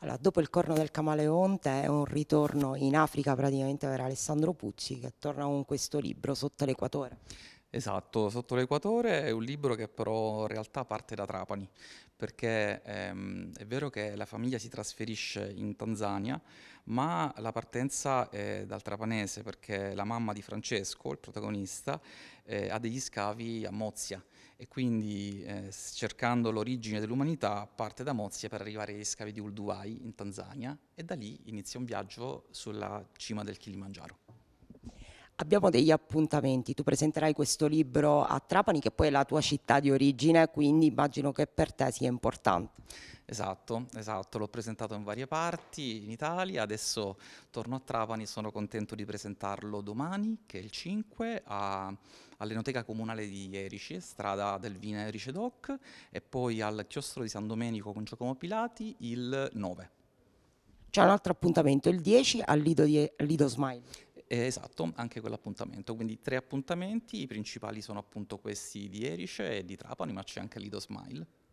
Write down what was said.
Allora, dopo il corno del camaleonte è un ritorno in Africa praticamente per Alessandro Pucci che torna con questo libro sotto l'equatore. Esatto, Sotto l'Equatore è un libro che però in realtà parte da Trapani, perché ehm, è vero che la famiglia si trasferisce in Tanzania, ma la partenza è dal Trapanese, perché la mamma di Francesco, il protagonista, eh, ha degli scavi a Mozia e quindi eh, cercando l'origine dell'umanità parte da Mozia per arrivare agli scavi di Ulduai in Tanzania e da lì inizia un viaggio sulla cima del Kilimanjaro. Abbiamo degli appuntamenti, tu presenterai questo libro a Trapani che poi è la tua città di origine, quindi immagino che per te sia importante. Esatto, esatto, l'ho presentato in varie parti in Italia, adesso torno a Trapani, sono contento di presentarlo domani, che è il 5, a, all'Enoteca Comunale di Erici, strada del Vina Erice Doc, e poi al Chiostro di San Domenico con Giacomo Pilati il 9. C'è un altro appuntamento il 10 al Lido, di, Lido Smile. Eh, esatto, anche quell'appuntamento, quindi tre appuntamenti, i principali sono appunto questi di Erice e di Trapani, ma c'è anche Lido Smile.